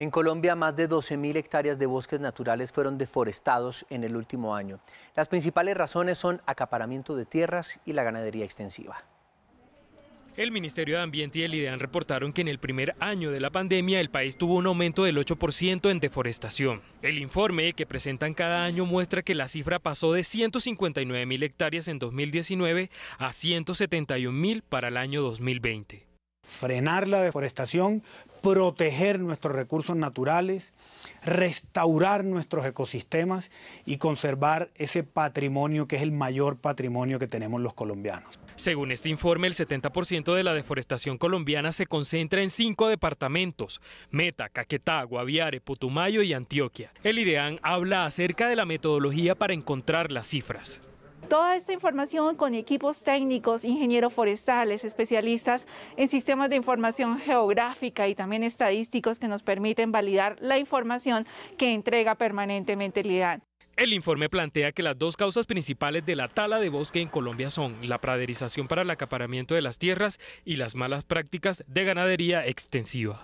En Colombia, más de 12.000 hectáreas de bosques naturales fueron deforestados en el último año. Las principales razones son acaparamiento de tierras y la ganadería extensiva. El Ministerio de Ambiente y el IDEAN reportaron que en el primer año de la pandemia el país tuvo un aumento del 8% en deforestación. El informe que presentan cada año muestra que la cifra pasó de 159.000 hectáreas en 2019 a 171.000 para el año 2020 frenar la deforestación, proteger nuestros recursos naturales, restaurar nuestros ecosistemas y conservar ese patrimonio que es el mayor patrimonio que tenemos los colombianos. Según este informe, el 70% de la deforestación colombiana se concentra en cinco departamentos, Meta, Caquetá, Guaviare, Putumayo y Antioquia. El IDEAN habla acerca de la metodología para encontrar las cifras. Toda esta información con equipos técnicos, ingenieros forestales, especialistas en sistemas de información geográfica y también estadísticos que nos permiten validar la información que entrega permanentemente el IDAN. El informe plantea que las dos causas principales de la tala de bosque en Colombia son la praderización para el acaparamiento de las tierras y las malas prácticas de ganadería extensiva.